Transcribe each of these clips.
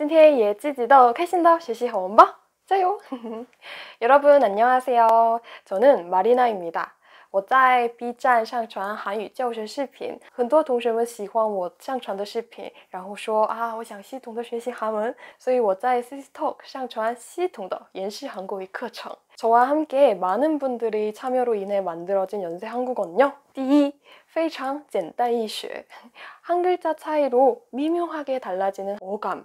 今天也积极的、开心的学习韩文吧，加油 여러분 안녕하세요. 저는 마리나입니다. 我在 B 站上传韩语教学视频，很多同学们喜欢我上传的视频，然后说啊，我想系统的学习韩文，所以我在 c c Talk 上传系统的延续韩国语课程。 저와 함께 많은 분들이 참여로 인해 만들어진 연세 한국어는요. 第一，非常简单易学，한 글자 차이로 미묘하게 달라지는 어감,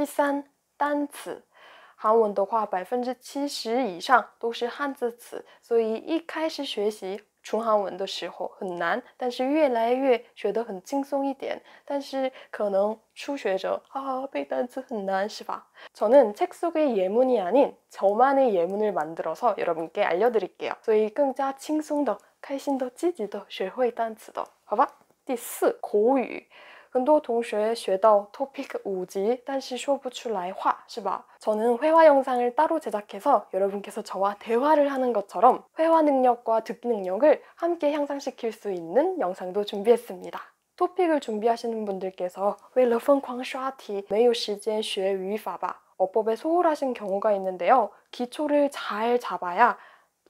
第三，单词，韩文的话，百分之七十以上都是汉字词，所以一开始学习纯韩文的时候很难，但是越来越学得很轻松一点。但是可能初学者啊背单词很难是吧？저는책속의예문이아닌저만의예문을만들어서여러분께알려드릴게요所以更加轻松的、开心的、积极的学会单词的，好吧？第四，口语。 很多同学学到 토픽 5지, 但是说不出来话,是吧? 저는 회화 영상을 따로 제작해서 여러분께서 저와 대화를 하는 것처럼 회화 능력과 듣기 능력을 함께 향상시킬 수 있는 영상도 준비했습니다. 토픽을 준비하시는 분들께서 왜了疯狂刷题没有时间学语法吧 어법에 소홀하신 경우가 있는데요. 기초를 잘 잡아야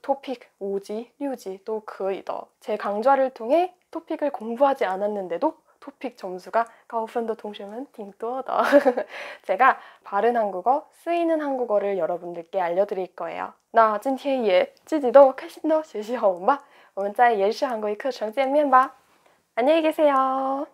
토픽 5지, 6지 또可以的. 제 강좌를 통해 토픽을 공부하지 않았는데도 토픽 점수가 가오펀더 동시면 딩또더 제가 바른 한국어, 쓰이는 한국어를 여러분들께 알려드릴 거예요. 나 찐티에 예, 찌지도 캐신도 제시하오마. 我们在延世韩国语课程见面吧。안녕히 그 계세요.